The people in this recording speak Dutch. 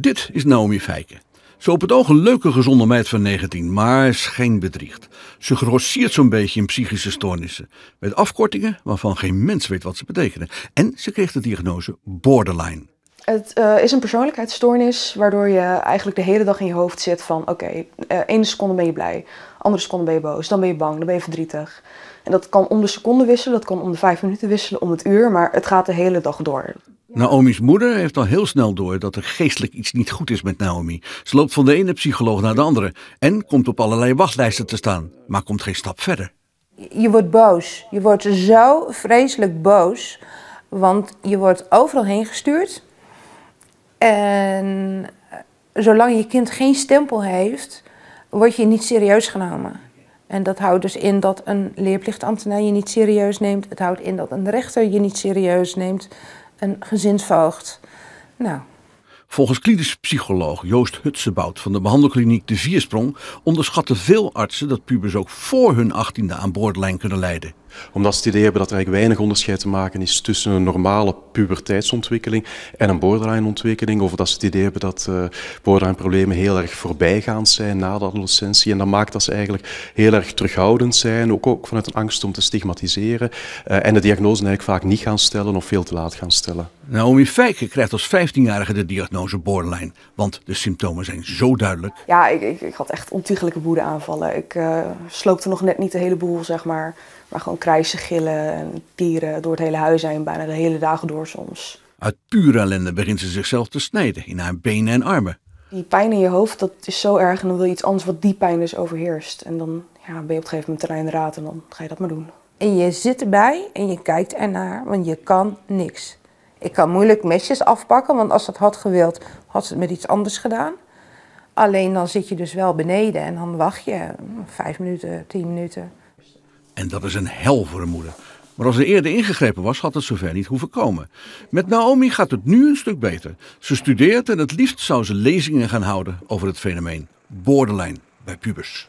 Dit is Naomi Feike. Zo op het oog een leuke gezonde meid van 19, maar geen bedriegt. Ze grossiert zo'n beetje in psychische stoornissen. Met afkortingen waarvan geen mens weet wat ze betekenen. En ze kreeg de diagnose borderline. Het eh, is een persoonlijkheidsstoornis waardoor je eigenlijk de hele dag in je hoofd zit van oké, eh, ene seconde ben je blij, andere seconde ben je boos, dan ben je bang, dan ben je verdrietig. En dat kan om de seconde wisselen, dat kan om de vijf minuten wisselen, om het uur, maar het gaat de hele dag door. Naomi's moeder heeft al heel snel door dat er geestelijk iets niet goed is met Naomi. Ze loopt van de ene psycholoog naar de andere en komt op allerlei wachtlijsten te staan, maar komt geen stap verder. Je wordt boos. Je wordt zo vreselijk boos, want je wordt overal heen gestuurd. En eh, zolang je kind geen stempel heeft, word je niet serieus genomen. En dat houdt dus in dat een leerplichtambtenaar je niet serieus neemt. Het houdt in dat een rechter je niet serieus neemt. Een gezinsvoogd. Nou. Volgens klinisch psycholoog Joost Hutsenbout van de behandelkliniek De Viersprong onderschatten veel artsen dat pubers ook voor hun achttiende aan boordlijn kunnen leiden omdat ze het idee hebben dat er eigenlijk weinig onderscheid te maken is tussen een normale puberteitsontwikkeling en een borderline-ontwikkeling. Of dat ze het idee hebben dat uh, borderline-problemen heel erg voorbijgaand zijn na de adolescentie. En dat maakt dat ze eigenlijk heel erg terughoudend zijn, ook, ook vanuit een angst om te stigmatiseren. Eh, en de diagnose eigenlijk vaak niet gaan stellen of veel te laat gaan stellen. Naomi nou, Fijke krijgt als 15-jarige de diagnose borderline, want de symptomen zijn zo duidelijk. Ja, ik, ik, ik had echt ontiegelijke woedeaanvallen. Ik uh, sloopte nog net niet de hele boel, zeg maar. Maar gewoon gewoon krijsen, gillen en tieren door het hele huis zijn, bijna de hele dagen door soms. Uit pure ellende begint ze zichzelf te snijden in haar benen en armen. Die pijn in je hoofd, dat is zo erg en dan wil je iets anders wat die pijn dus overheerst. En dan ja, ben je op een gegeven moment terrein raad en dan ga je dat maar doen. En je zit erbij en je kijkt ernaar, want je kan niks. Ik kan moeilijk mesjes afpakken, want als ze het had gewild, had ze het met iets anders gedaan. Alleen dan zit je dus wel beneden en dan wacht je vijf minuten, tien minuten. En dat is een hel voor een moeder. Maar als er eerder ingegrepen was, had het zover niet hoeven komen. Met Naomi gaat het nu een stuk beter. Ze studeert en het liefst zou ze lezingen gaan houden over het fenomeen borderline bij pubers.